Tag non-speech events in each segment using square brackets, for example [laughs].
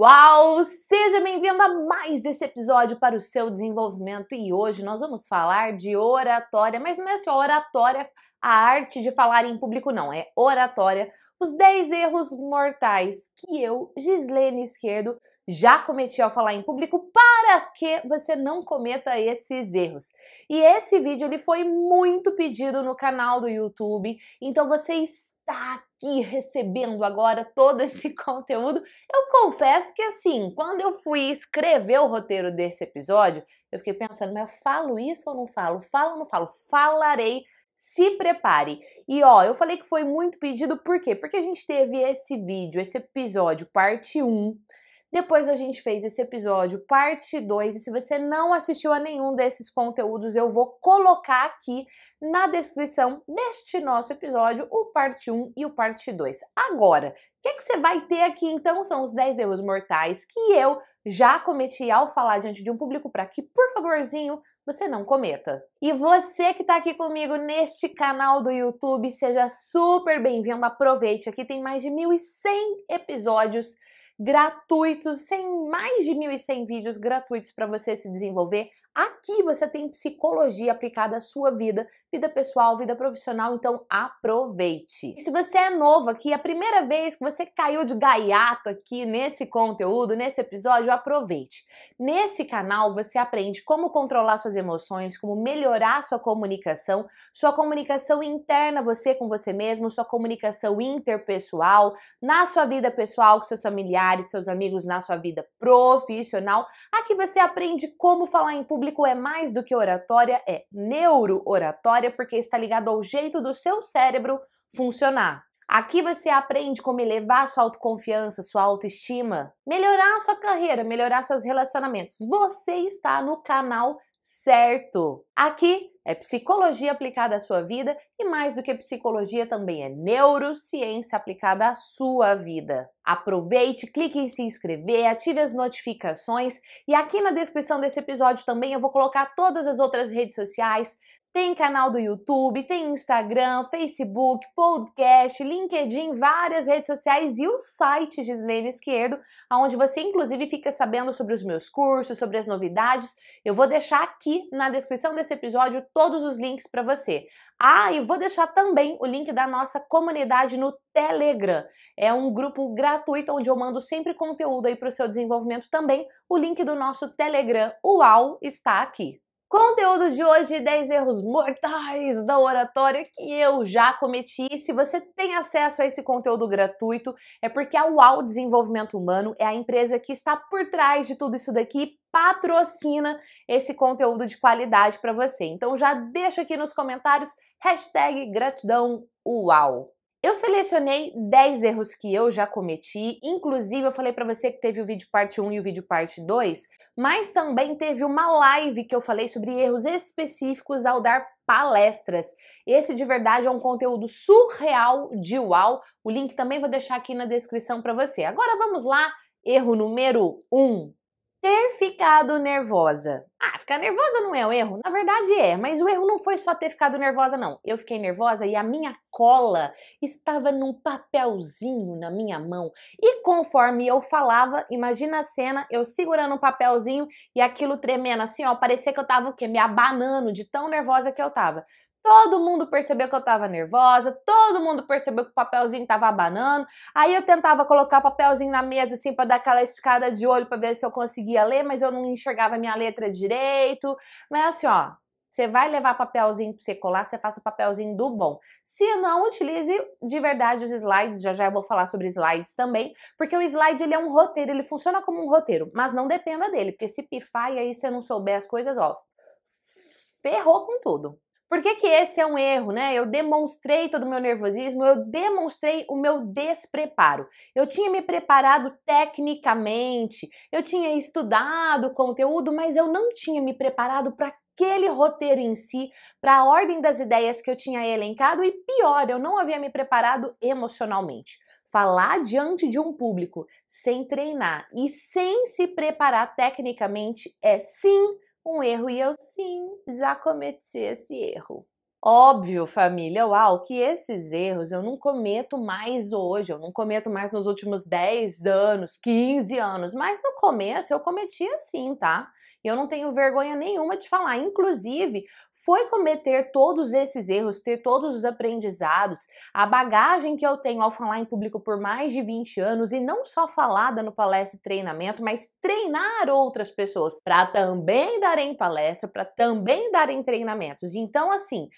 Uau! Seja bem-vindo a mais esse episódio para o seu desenvolvimento e hoje nós vamos falar de oratória, mas não é só oratória, a arte de falar em público, não, é oratória, os 10 erros mortais que eu, Gislene Esquerdo, já cometi ao falar em público para que você não cometa esses erros. E esse vídeo ele foi muito pedido no canal do YouTube, então você está aqui recebendo agora todo esse [laughs] conteúdo. Eu confesso que assim, quando eu fui escrever o roteiro desse episódio, eu fiquei pensando, mas eu falo isso ou não falo? Falo ou não falo? Falarei se prepare. E ó, eu falei que foi muito pedido, por quê? Porque a gente teve esse vídeo, esse episódio, parte 1, depois a gente fez esse episódio, parte 2, e se você não assistiu a nenhum desses conteúdos, eu vou colocar aqui na descrição deste nosso episódio o parte 1 e o parte 2. Agora, o que, é que você vai ter aqui então são os 10 erros mortais que eu já cometi ao falar diante de um público para que, por favorzinho, você não cometa. E você que está aqui comigo neste canal do YouTube, seja super bem-vindo, aproveite, aqui tem mais de 1.100 episódios gratuitos, sem mais de 1.100 vídeos gratuitos para você se desenvolver Aqui você tem psicologia aplicada à sua vida, vida pessoal, vida profissional, então aproveite. E se você é novo aqui, a primeira vez que você caiu de gaiato aqui nesse conteúdo, nesse episódio, aproveite. Nesse canal você aprende como controlar suas emoções, como melhorar sua comunicação, sua comunicação interna, você com você mesmo, sua comunicação interpessoal, na sua vida pessoal com seus familiares, seus amigos, na sua vida profissional. Aqui você aprende como falar em público público é mais do que oratória, é neurooratória, porque está ligado ao jeito do seu cérebro funcionar. Aqui você aprende como elevar sua autoconfiança, sua autoestima, melhorar sua carreira, melhorar seus relacionamentos. Você está no canal certo. Aqui é psicologia aplicada à sua vida e mais do que psicologia também é neurociência aplicada à sua vida. Aproveite, clique em se inscrever, ative as notificações e aqui na descrição desse episódio também eu vou colocar todas as outras redes sociais, tem canal do YouTube, tem Instagram, Facebook, podcast, LinkedIn, várias redes sociais e o site Gislene Esquerdo, onde você inclusive fica sabendo sobre os meus cursos, sobre as novidades. Eu vou deixar aqui na descrição desse episódio todos os links para você. Ah, e vou deixar também o link da nossa comunidade no Telegram. É um grupo gratuito onde eu mando sempre conteúdo aí para o seu desenvolvimento também. O link do nosso Telegram UAU está aqui. Conteúdo de hoje: 10 erros mortais da oratória que eu já cometi. se você tem acesso a esse conteúdo gratuito, é porque a UAU Desenvolvimento Humano é a empresa que está por trás de tudo isso daqui patrocina esse conteúdo de qualidade para você. Então já deixa aqui nos comentários hashtag gratidão UAU. Eu selecionei 10 erros que eu já cometi, inclusive eu falei para você que teve o vídeo parte 1 e o vídeo parte 2, mas também teve uma live que eu falei sobre erros específicos ao dar palestras. Esse de verdade é um conteúdo surreal de uau. O link também vou deixar aqui na descrição para você. Agora vamos lá, erro número 1 ter ficado nervosa. Ah, ficar nervosa não é um erro? Na verdade é, mas o erro não foi só ter ficado nervosa, não. Eu fiquei nervosa e a minha cola estava num papelzinho na minha mão. E conforme eu falava, imagina a cena, eu segurando um papelzinho e aquilo tremendo assim, ó, parecia que eu tava o quê? Me abanando de tão nervosa que eu tava. Todo mundo percebeu que eu tava nervosa, todo mundo percebeu que o papelzinho tava abanando. Aí eu tentava colocar o papelzinho na mesa assim para dar aquela esticada de olho para ver se eu conseguia ler, mas eu não enxergava minha letra direito. Mas assim, ó, você vai levar papelzinho para você colar, você faça o papelzinho do bom. Se não, utilize de verdade os slides, já já eu vou falar sobre slides também, porque o slide ele é um roteiro, ele funciona como um roteiro, mas não dependa dele, porque se pifar e aí você não souber as coisas, ó, ferrou com tudo. Por que, que esse é um erro, né? Eu demonstrei todo o meu nervosismo, eu demonstrei o meu despreparo. Eu tinha me preparado tecnicamente, eu tinha estudado o conteúdo, mas eu não tinha me preparado para aquele roteiro em si, para a ordem das ideias que eu tinha elencado e pior, eu não havia me preparado emocionalmente. Falar diante de um público sem treinar e sem se preparar tecnicamente é sim um erro e eu sim já cometi esse erro. Óbvio, família, uau, que esses erros eu não cometo mais hoje, eu não cometo mais nos últimos 10 anos, 15 anos, mas no começo eu cometi assim, tá? eu não tenho vergonha nenhuma de falar. Inclusive, foi cometer todos esses erros, ter todos os aprendizados, a bagagem que eu tenho ao falar em público por mais de 20 anos e não só falada no palestra e treinamento, mas treinar outras pessoas para também darem palestra, para também darem treinamentos. Então, assim,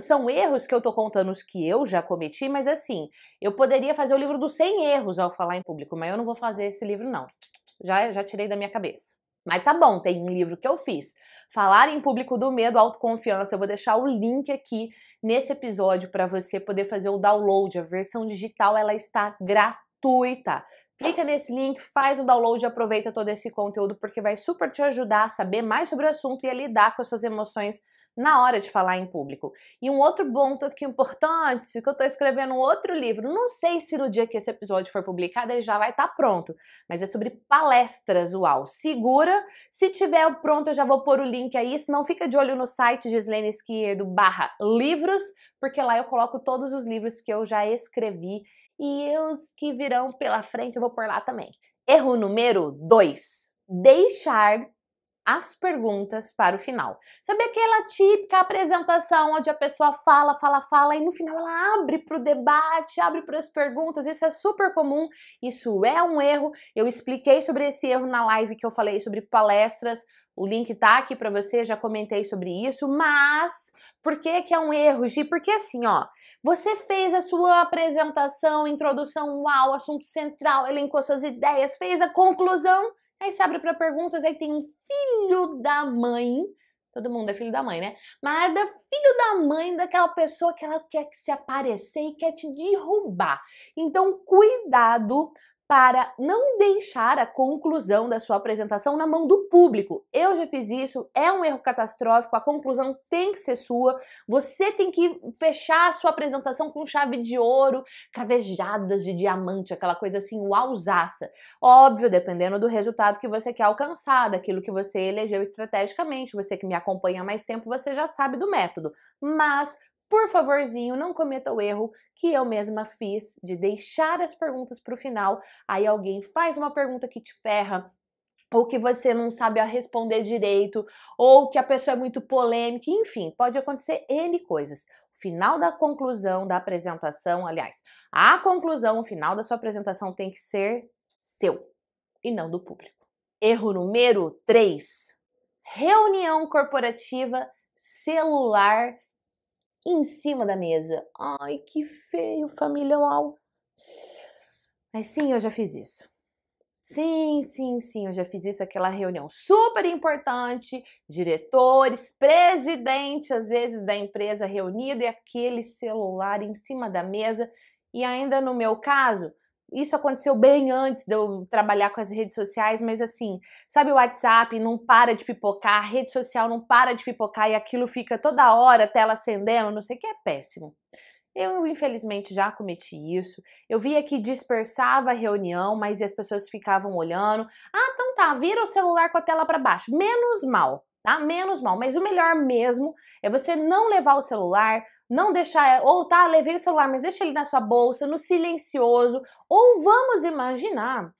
são erros que eu tô contando os que eu já cometi, mas assim, eu poderia fazer o livro dos 100 erros ao falar em público, mas eu não vou fazer esse livro não. Já, já tirei da minha cabeça. Mas tá bom, tem um livro que eu fiz. Falar em público do medo, autoconfiança. Eu vou deixar o link aqui nesse episódio para você poder fazer o download. A versão digital ela está gratuita. Clica nesse link, faz o download e aproveita todo esse conteúdo porque vai super te ajudar a saber mais sobre o assunto e a lidar com as suas emoções na hora de falar em público. E um outro ponto aqui importante, que eu estou escrevendo um outro livro, não sei se no dia que esse episódio for publicado ele já vai estar tá pronto, mas é sobre palestras, uau, segura, se tiver pronto eu já vou pôr o link aí, se não fica de olho no site Gislene barra livros, porque lá eu coloco todos os livros que eu já escrevi e os que virão pela frente eu vou pôr lá também. Erro número 2, deixar as perguntas para o final. Sabe aquela típica apresentação onde a pessoa fala, fala, fala e no final ela abre para o debate, abre para as perguntas? Isso é super comum, isso é um erro. Eu expliquei sobre esse erro na live que eu falei sobre palestras. O link tá aqui para você, já comentei sobre isso, mas por que que é um erro, Gi? Porque assim, ó, você fez a sua apresentação, introdução, uau, assunto central, elencou suas ideias, fez a conclusão, Aí você abre para perguntas, aí tem um filho da mãe. Todo mundo é filho da mãe, né? Mas é filho da mãe daquela pessoa que ela quer que se aparecer e quer te derrubar. Então, cuidado para não deixar a conclusão da sua apresentação na mão do público. Eu já fiz isso, é um erro catastrófico, a conclusão tem que ser sua, você tem que fechar a sua apresentação com chave de ouro, cravejadas de diamante, aquela coisa assim, uauzaça. Óbvio, dependendo do resultado que você quer alcançar, daquilo que você elegeu estrategicamente, você que me acompanha há mais tempo, você já sabe do método. Mas por favorzinho, não cometa o erro que eu mesma fiz de deixar as perguntas para o final. Aí alguém faz uma pergunta que te ferra, ou que você não sabe responder direito, ou que a pessoa é muito polêmica, enfim, pode acontecer N coisas. O final da conclusão da apresentação, aliás, a conclusão, o final da sua apresentação tem que ser seu e não do público. Erro número 3. Reunião corporativa celular em cima da mesa. Ai, que feio, família uau. Mas sim, eu já fiz isso. Sim, sim, sim, eu já fiz isso, aquela reunião super importante, diretores, presidente, às vezes, da empresa reunido e aquele celular em cima da mesa. E ainda no meu caso, isso aconteceu bem antes de eu trabalhar com as redes sociais, mas assim, sabe o WhatsApp não para de pipocar, a rede social não para de pipocar e aquilo fica toda hora, tela acendendo, não sei o que, é péssimo. Eu, infelizmente, já cometi isso. Eu via que dispersava a reunião, mas as pessoas ficavam olhando. Ah, então tá, vira o celular com a tela para baixo. Menos mal tá? Menos mal, mas o melhor mesmo é você não levar o celular, não deixar, é, ou tá, levei o celular, mas deixa ele na sua bolsa, no silencioso, ou vamos imaginar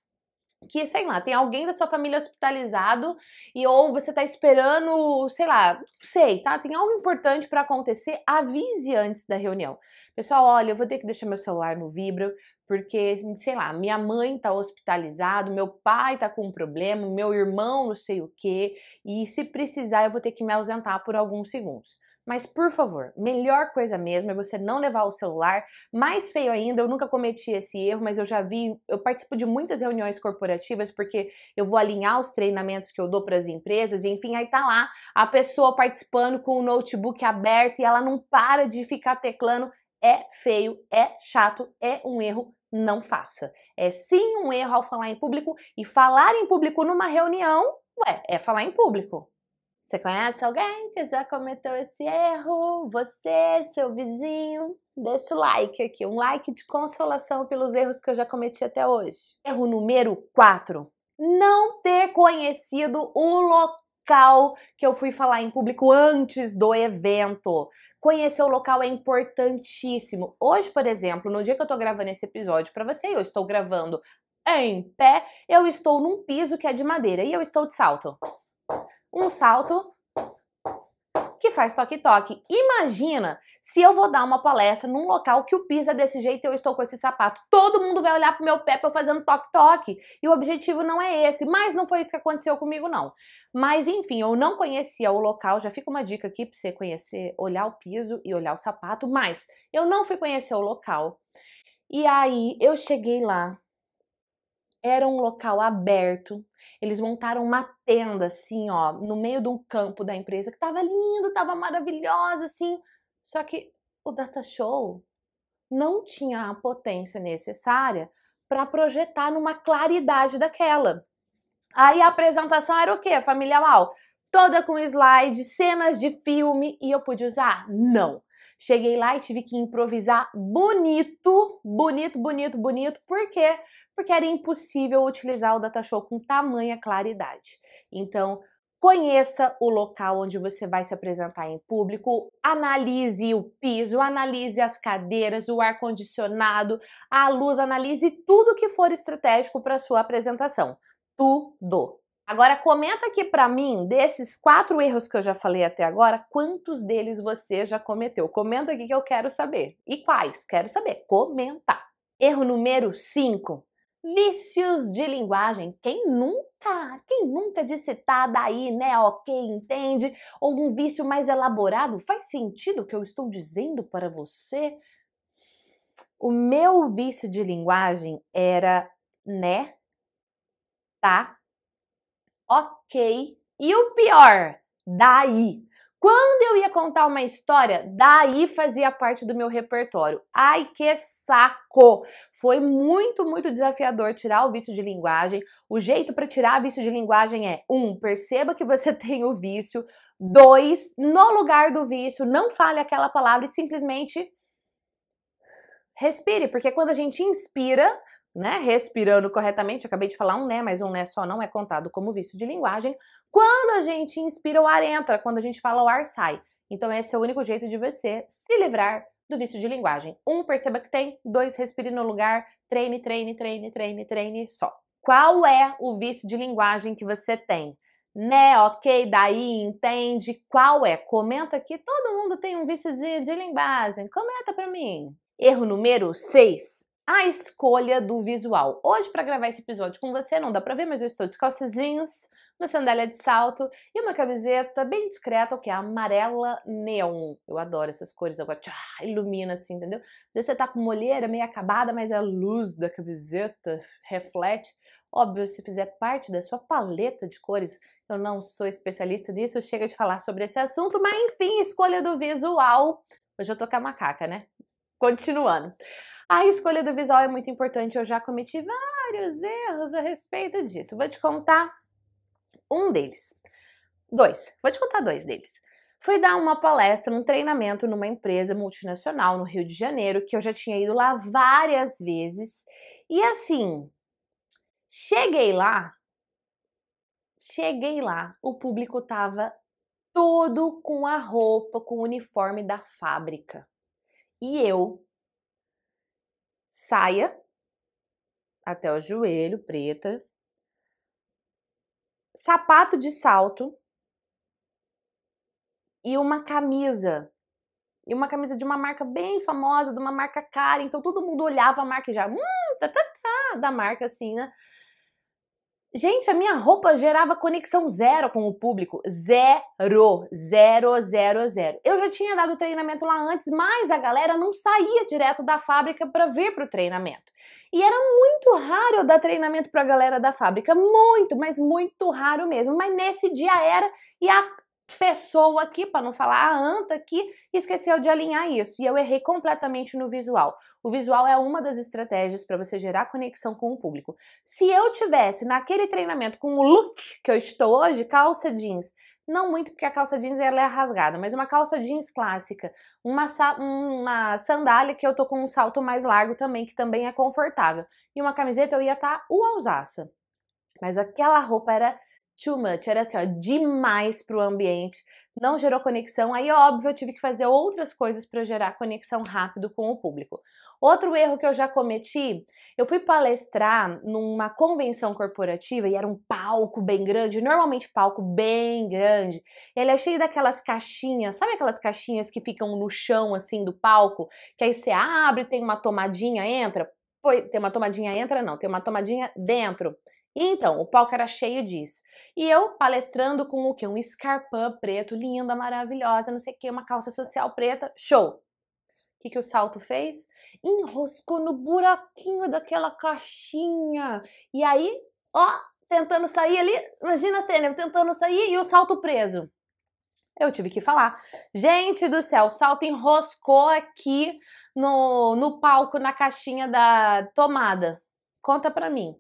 que, sei lá, tem alguém da sua família hospitalizado e ou você tá esperando, sei lá, sei, tá? Tem algo importante para acontecer, avise antes da reunião. Pessoal, olha, eu vou ter que deixar meu celular no vibro, porque, assim, sei lá, minha mãe tá hospitalizado, meu pai tá com um problema, meu irmão não sei o que, e se precisar eu vou ter que me ausentar por alguns segundos. Mas por favor, melhor coisa mesmo é você não levar o celular. Mais feio ainda, eu nunca cometi esse erro, mas eu já vi, eu participo de muitas reuniões corporativas porque eu vou alinhar os treinamentos que eu dou para as empresas, e enfim, aí tá lá a pessoa participando com o notebook aberto e ela não para de ficar teclando é feio, é chato, é um erro, não faça. É sim um erro ao falar em público e falar em público numa reunião, ué, é falar em público. Você conhece alguém que já cometeu esse erro? Você, seu vizinho? Deixa o like aqui, um like de consolação pelos erros que eu já cometi até hoje. Erro número 4: não ter conhecido o local local que eu fui falar em público antes do evento. Conhecer o local é importantíssimo. Hoje, por exemplo, no dia que eu tô gravando esse episódio para você, eu estou gravando em pé, eu estou num piso que é de madeira e eu estou de salto. Um salto que faz toque-toque. Imagina se eu vou dar uma palestra num local que o piso é desse jeito e eu estou com esse sapato. Todo mundo vai olhar pro meu pé pra eu fazendo toque-toque. E o objetivo não é esse. Mas não foi isso que aconteceu comigo, não. Mas enfim, eu não conhecia o local. Já fica uma dica aqui pra você conhecer, olhar o piso e olhar o sapato. Mas eu não fui conhecer o local. E aí eu cheguei lá. Era um local aberto, eles montaram uma tenda, assim, ó, no meio de um campo da empresa, que tava lindo, tava maravilhosa, assim. Só que o Data Show não tinha a potência necessária para projetar numa claridade daquela. Aí a apresentação era o quê? família mal toda com slide, cenas de filme e eu pude usar? Não. Cheguei lá e tive que improvisar bonito, bonito, bonito, bonito. Por quê? Porque era impossível utilizar o Datashow com tamanha claridade. Então, conheça o local onde você vai se apresentar em público, analise o piso, analise as cadeiras, o ar condicionado, a luz, analise tudo que for estratégico para sua apresentação. Tudo. Agora comenta aqui para mim, desses quatro erros que eu já falei até agora, quantos deles você já cometeu? Comenta aqui que eu quero saber. E quais? Quero saber. Comenta. Erro número 5. Vícios de linguagem. Quem nunca, quem nunca é disse tá daí, né? Ok, entende? Ou um vício mais elaborado? Faz sentido o que eu estou dizendo para você? O meu vício de linguagem era né, tá ok. E o pior, daí. Quando eu ia contar uma história, daí fazia parte do meu repertório. Ai, que saco! Foi muito, muito desafiador tirar o vício de linguagem. O jeito para tirar vício de linguagem é: um, perceba que você [laughs] tem o vício. Dois, no lugar do vício, não fale aquela palavra e simplesmente respire, porque quando a gente inspira, né, respirando corretamente, acabei de falar um né, mas um né só não é contado como vício de linguagem. Quando a gente inspira, o ar entra, quando a gente fala, o ar sai. Então, esse é o único jeito de você se livrar do vício de linguagem. Um, perceba que tem, dois, respire no lugar, treine, treine, treine, treine, treine só. Qual é o vício de linguagem que você tem? Né, ok, daí, entende? Qual é? Comenta aqui, todo mundo tem um víciozinho de linguagem. Comenta pra mim. Erro número 6 a escolha do visual. Hoje, para gravar esse episódio com você, não dá para ver, mas eu estou de calças uma sandália de salto e uma camiseta bem discreta, que é amarela neon. Eu adoro essas cores, agora tchá, ilumina assim, entendeu? Às vezes você tá com uma olheira meio acabada, mas a luz da camiseta reflete. Óbvio, se fizer parte da sua paleta de cores, eu não sou especialista nisso, chega de falar sobre esse assunto, mas enfim, escolha do visual. Hoje eu tô com a macaca, né? Continuando. A escolha do visual é muito importante, eu já cometi vários erros a respeito disso. Vou te contar um deles. Dois, vou te contar dois deles. Fui dar uma palestra, um treinamento numa empresa multinacional no Rio de Janeiro, que eu já tinha ido lá várias vezes. E assim, cheguei lá, cheguei lá, o público tava todo com a roupa, com o uniforme da fábrica. E eu saia até o joelho, preta, sapato de salto e uma camisa. E uma camisa de uma marca bem famosa, de uma marca cara. Então todo mundo olhava a marca e já, hum, tá, tá, tá, da marca assim, né? Gente, a minha roupa gerava conexão zero com o público. Zero, zero, zero, zero. Eu já tinha dado treinamento lá antes, mas a galera não saía direto da fábrica para vir pro treinamento. E era muito raro eu dar treinamento para a galera da fábrica, muito, mas muito raro mesmo. Mas nesse dia era e a, pessoa aqui, para não falar a anta aqui, esqueceu de alinhar isso. E eu errei completamente no visual. O visual é uma das estratégias para você gerar conexão com o público. Se eu tivesse naquele treinamento com o look que eu estou hoje, calça jeans, não muito porque a calça jeans ela é rasgada, mas uma calça jeans clássica, uma, uma sandália que eu tô com um salto mais largo também, que também é confortável, e uma camiseta eu ia estar tá o alzaça. Mas aquela roupa era too much, era assim, ó, demais para o ambiente, não gerou conexão. Aí, óbvio, eu tive que fazer outras coisas para gerar conexão rápido com o público. Outro erro que eu já cometi, eu fui palestrar numa convenção corporativa e era um palco bem grande, normalmente palco bem grande. Ele é cheio daquelas caixinhas, sabe aquelas caixinhas que ficam no chão assim do palco, que aí você abre, tem uma tomadinha, entra, tem uma tomadinha entra não, tem uma tomadinha dentro. E então, o palco era cheio disso. E eu palestrando com o quê? Um escarpão preto, linda, maravilhosa, não sei o quê, uma calça social preta, show! O que, que o salto fez? Enroscou no buraquinho daquela caixinha. E aí, ó, tentando sair ali, imagina a cena, eu tentando sair e o salto preso. Eu tive que falar. Gente do céu, o salto enroscou aqui no, no palco, na caixinha da tomada. Conta pra mim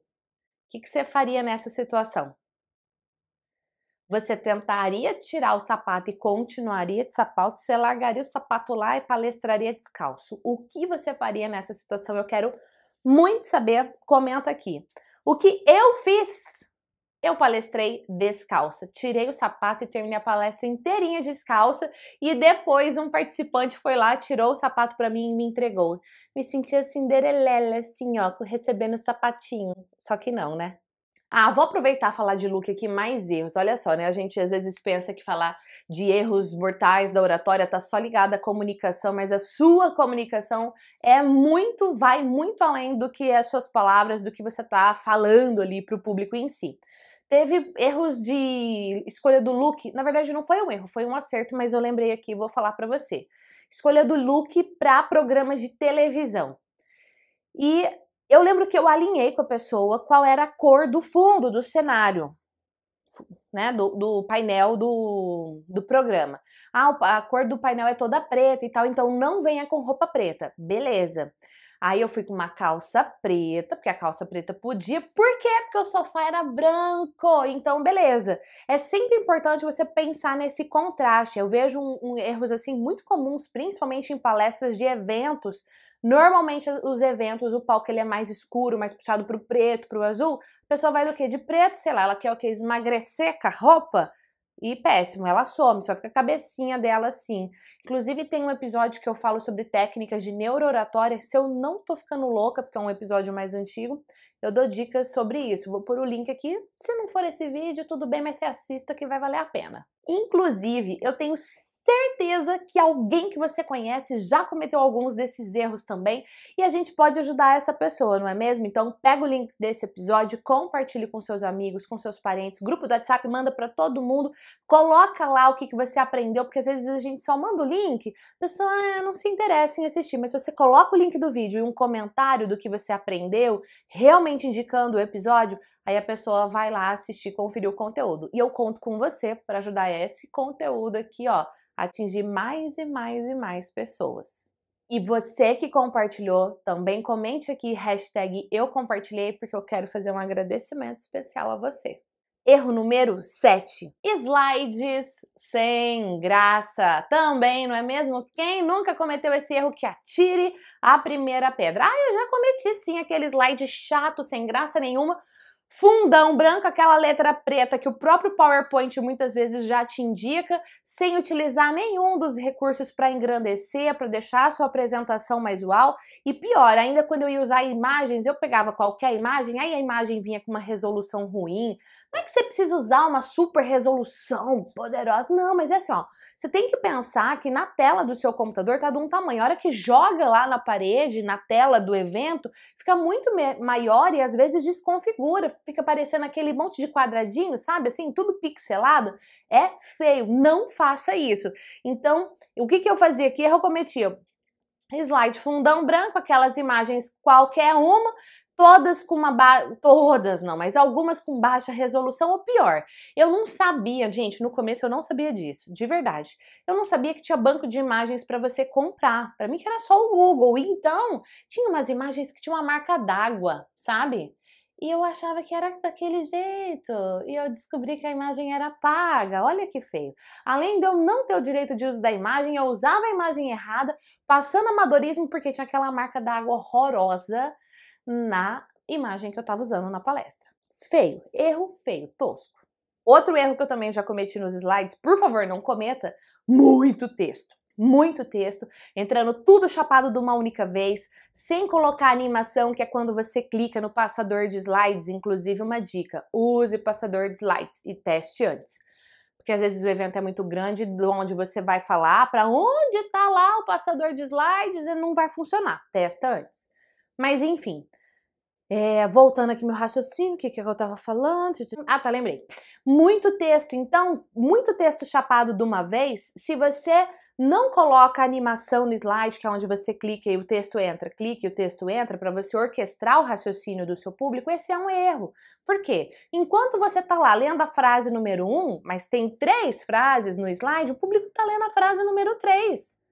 que, que você faria nessa situação? Você tentaria tirar o sapato e continuaria de sapato? Você largaria o sapato lá e palestraria descalço? O que você faria nessa situação? Eu quero muito saber. Comenta aqui. O que eu fiz eu palestrei descalça. Tirei o sapato e terminei a palestra inteirinha descalça e depois um participante foi lá, tirou o sapato para mim e me entregou. Me assim cinderelela, assim, ó, recebendo o sapatinho. Só que não, né? Ah, vou aproveitar falar de look aqui, mais erros. Olha só, né? A gente às vezes pensa que falar de erros mortais da oratória tá só ligada à comunicação, mas a sua comunicação é muito, vai muito além do que as suas palavras, do que você tá falando ali pro público em si. Teve erros de escolha do look. Na verdade, não foi um erro, foi um acerto, mas eu lembrei aqui, vou falar para você. Escolha do look para programas de televisão. E eu lembro que eu alinhei com a pessoa qual era a cor do fundo do cenário, né, do, do painel do, do programa. Ah, a cor do painel é toda preta e tal, então não venha com roupa preta. Beleza. Aí eu fui com uma calça preta, porque a calça preta podia. Por quê? Porque o sofá era branco. Então, beleza. É sempre importante você pensar nesse contraste. Eu vejo um, um, erros assim muito comuns, principalmente em palestras de eventos. Normalmente os eventos, o palco ele é mais escuro, mais puxado para o preto, para o azul. A pessoa vai do que? De preto, sei lá, ela quer o que? Esmagrecer com a roupa. E péssimo, ela some, só fica a cabecinha dela assim. Inclusive, tem um episódio que eu falo sobre técnicas de neurooratória. Se eu não tô ficando louca, porque é um episódio mais antigo, eu dou dicas sobre isso. Vou pôr o link aqui. Se não for esse vídeo, tudo bem, mas você assista que vai valer a pena. Inclusive, eu tenho certeza que alguém que você conhece já cometeu alguns desses erros também e a gente pode ajudar essa pessoa, não é mesmo? Então, pega o link desse episódio, compartilhe com seus amigos, com seus parentes, grupo do WhatsApp, manda para todo mundo, coloca lá o que, que você aprendeu, porque às vezes a gente só manda o link, a pessoa ah, não se interessa em assistir, mas se você coloca o link do vídeo e um comentário do que você aprendeu, realmente indicando o episódio, Aí a pessoa vai lá assistir, conferir o conteúdo. E eu conto com você para ajudar esse conteúdo aqui, ó, a atingir mais e mais e mais pessoas. E você que compartilhou, também comente aqui hashtag eu compartilhei, porque eu quero fazer um agradecimento especial a você. Erro número 7. Slides sem graça. Também, não é mesmo? Quem nunca cometeu esse erro que atire a primeira pedra? Ah, eu já cometi sim aquele slide chato, sem graça nenhuma, fundão branco, aquela letra preta que o próprio PowerPoint muitas vezes já te indica, sem utilizar nenhum dos recursos para engrandecer, para deixar a sua apresentação mais uau. E pior, ainda quando eu ia usar imagens, eu pegava qualquer imagem, aí a imagem vinha com uma resolução ruim. Não é que você precisa usar uma super resolução poderosa, não, mas é assim, ó, você tem que pensar que na tela do seu computador tá de um tamanho, a hora que joga lá na parede, na tela do evento, fica muito maior e às vezes desconfigura, fica parecendo aquele monte de quadradinho, sabe? Assim, tudo pixelado. É feio. Não faça isso. Então, o que, que eu fazia? Que erro eu cometia? Slide fundão branco, aquelas imagens qualquer uma, todas com uma ba... todas não, mas algumas com baixa resolução ou pior. Eu não sabia, gente, no começo eu não sabia disso, de verdade. Eu não sabia que tinha banco de imagens para você comprar. Para mim que era só o Google. Então, tinha umas imagens que tinha uma marca d'água, sabe? E eu achava que era daquele jeito. E eu descobri que a imagem era paga. Olha que feio. Além de eu não ter o direito de uso da imagem, eu usava a imagem errada, passando amadorismo porque tinha aquela marca d'água horrorosa na imagem que eu estava usando na palestra. Feio, erro feio, tosco. Outro erro que eu também já cometi nos slides, por favor, não cometa muito texto muito texto, entrando tudo chapado de uma única vez, sem colocar animação, que é quando você clica no passador de slides. Inclusive, uma dica: use passador de slides e teste antes. Porque às vezes o evento é muito grande, de onde você vai falar, para onde está lá o passador de slides, e não vai funcionar. Testa antes. Mas enfim. É, voltando aqui meu raciocínio, o que, que eu estava falando? Ah, tá, lembrei. Muito texto, então, muito texto chapado de uma vez. Se você não coloca animação no slide, que é onde você clica e o texto entra, clica e o texto entra, para você orquestrar o raciocínio do seu público, esse é um erro. Por quê? Enquanto você está lá lendo a frase número 1, um, mas tem três frases no slide, o público está lendo a frase número 3.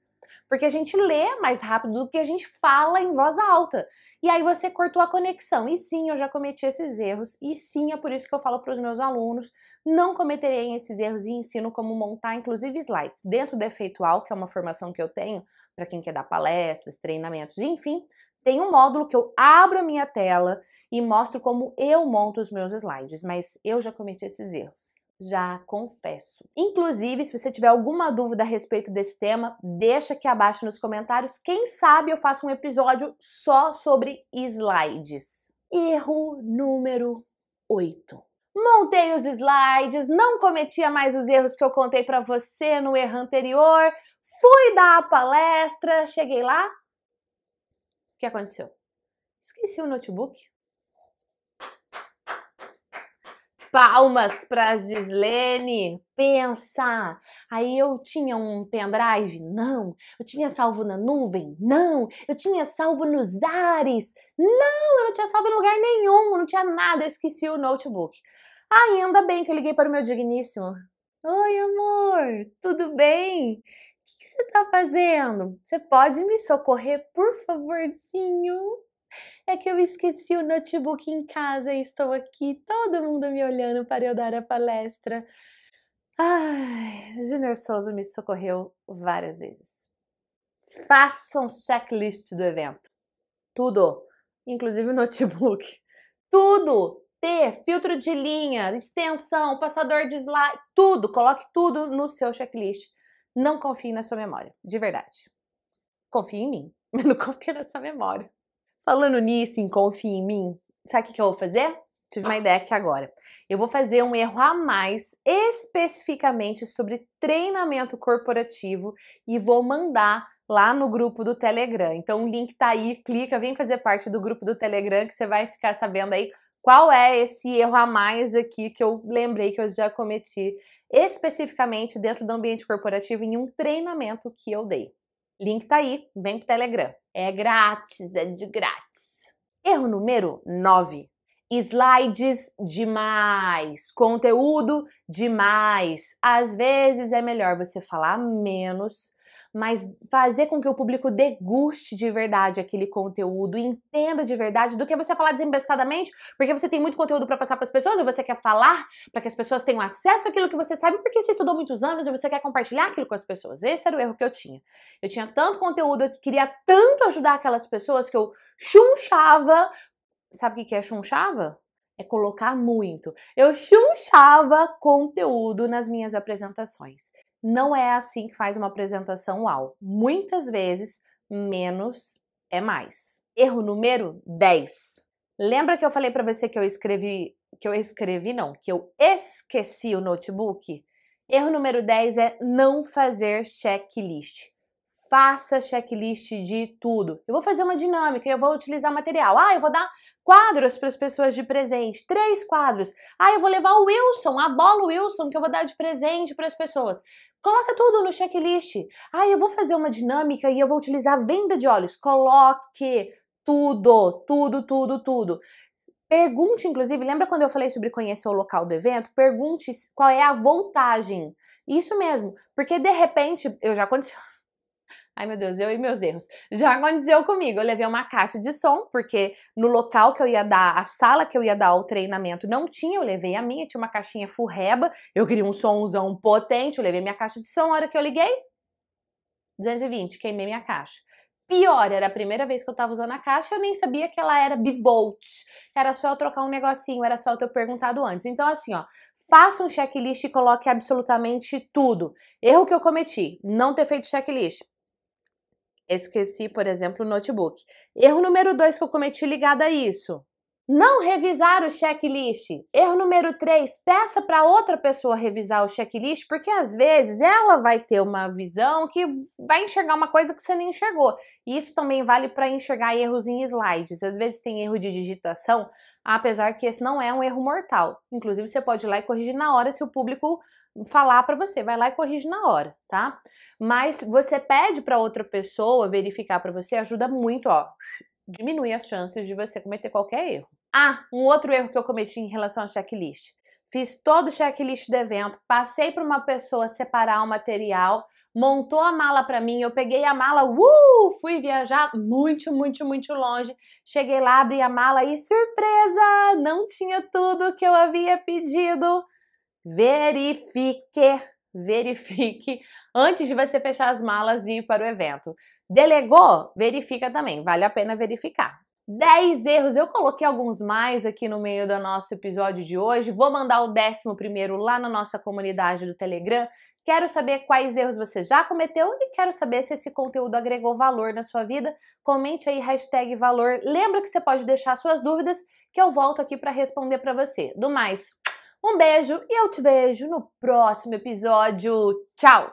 Porque a gente lê mais rápido do que a gente fala em voz alta. E aí você cortou a conexão. E sim, eu já cometi esses erros. E sim, é por isso que eu falo para os meus alunos: não cometerem esses erros e ensino como montar, inclusive, slides. Dentro do Efeitual, que é uma formação que eu tenho para quem quer dar palestras, treinamentos, enfim, tem um módulo que eu abro a minha tela e mostro como eu monto os meus slides, mas eu já cometi esses erros já confesso. Inclusive, se você tiver alguma dúvida a respeito desse tema, deixa aqui abaixo nos comentários. Quem sabe eu faço um episódio só sobre slides. Erro número 8. Montei os slides, não cometia mais os erros que eu contei para você no erro anterior. Fui dar a palestra, cheguei lá. O que aconteceu? Esqueci o notebook. Palmas para a Gislene. Pensa. Aí eu tinha um pendrive? Não. Eu tinha salvo na nuvem? Não. Eu tinha salvo nos ares? Não, eu não tinha salvo em lugar nenhum, não tinha nada, eu esqueci o notebook. Ainda bem que eu liguei para o meu digníssimo. Oi, amor, tudo bem? O que, que você está fazendo? Você pode me socorrer, por favorzinho? É que eu esqueci o notebook em casa e estou aqui, todo mundo me olhando para eu dar a palestra. Ai, Junior Souza me socorreu várias vezes. Façam um checklist do evento. Tudo, inclusive o notebook. Tudo! Ter filtro de linha, extensão, passador de slide, tudo, coloque tudo no seu checklist. Não confie na sua memória, de verdade. Confie em mim, [laughs] mas não confie na sua memória. Falando nisso, em confia em mim, sabe o que eu vou fazer? Tive uma ideia aqui agora. Eu vou fazer um erro a mais especificamente sobre treinamento corporativo e vou mandar lá no grupo do Telegram. Então o link tá aí, clica, vem fazer parte do grupo do Telegram que você vai ficar sabendo aí qual é esse erro a mais aqui que eu lembrei que eu já cometi especificamente dentro do ambiente corporativo em um treinamento que eu dei. Link tá aí, vem pro Telegram. É grátis, é de grátis. Erro número 9. Slides demais, conteúdo demais. Às vezes é melhor você falar menos mas fazer com que o público deguste de verdade aquele conteúdo, entenda de verdade, do que você falar desembestadamente, porque você tem muito conteúdo para passar para as pessoas, ou você quer falar para que as pessoas tenham acesso àquilo que você sabe, porque você estudou muitos anos e você quer compartilhar aquilo com as pessoas. Esse era o erro que eu tinha. Eu tinha tanto conteúdo, eu queria tanto ajudar aquelas pessoas que eu chunchava. Sabe o que é chunchava? é colocar muito. Eu chunchava conteúdo nas minhas apresentações não é assim que faz uma apresentação UAU. Muitas vezes, menos é mais. Erro número 10. Lembra que eu falei para você que eu escrevi, que eu escrevi não, que eu esqueci o notebook? Erro número 10 é não fazer checklist faça checklist de tudo. Eu vou fazer uma dinâmica, eu vou utilizar material. Ah, eu vou dar quadros para as pessoas de presente, três quadros. Ah, eu vou levar o Wilson, a bola Wilson que eu vou dar de presente para as pessoas. Coloca tudo no checklist. Ah, eu vou fazer uma dinâmica e eu vou utilizar venda de olhos. Coloque tudo, tudo, tudo, tudo. Pergunte, inclusive, lembra quando eu falei sobre conhecer o local do evento? Pergunte qual é a voltagem. Isso mesmo, porque de repente, eu já aconteceu, Ai meu Deus, eu e meus erros. Já aconteceu comigo, eu levei uma caixa de som, porque no local que eu ia dar, a sala que eu ia dar o treinamento não tinha, eu levei a minha, tinha uma caixinha furreba, eu queria um somzão potente, eu levei minha caixa de som, a hora que eu liguei, 220, queimei minha caixa. Pior, era a primeira vez que eu tava usando a caixa, eu nem sabia que ela era bivolt. Era só eu trocar um negocinho, era só eu ter perguntado antes. Então, assim, ó, faça um checklist e coloque absolutamente tudo. Erro que eu cometi, não ter feito checklist. Esqueci, por exemplo, o notebook. Erro número dois que eu cometi ligado a isso. Não revisar o checklist. Erro número 3, peça para outra pessoa revisar o checklist, porque às vezes ela vai ter uma visão que vai enxergar uma coisa que você não enxergou. E isso também vale para enxergar erros em slides. Às vezes tem erro de digitação, apesar que esse não é um erro mortal. Inclusive, você pode ir lá e corrigir na hora se o público falar para você, vai lá e corrige na hora, tá? Mas você pede para outra pessoa verificar para você, ajuda muito, ó, diminui as chances de você cometer qualquer erro. Ah, um outro erro que eu cometi em relação à checklist. Fiz todo o checklist do evento, passei para uma pessoa separar o material, montou a mala para mim, eu peguei a mala, uh, fui viajar muito, muito, muito longe. Cheguei lá, abri a mala e surpresa, não tinha tudo que eu havia pedido verifique, verifique antes de você fechar as malas e ir para o evento. Delegou? Verifica também, vale a pena verificar. 10 erros, eu coloquei alguns mais aqui no meio do nosso episódio de hoje. Vou mandar o 11 lá na nossa comunidade do Telegram. Quero saber quais erros você já cometeu e quero saber se esse conteúdo agregou valor na sua vida. Comente aí valor. Lembra que você pode deixar suas dúvidas que eu volto aqui para responder para você. Do mais, um beijo e eu te vejo no próximo episódio. Tchau!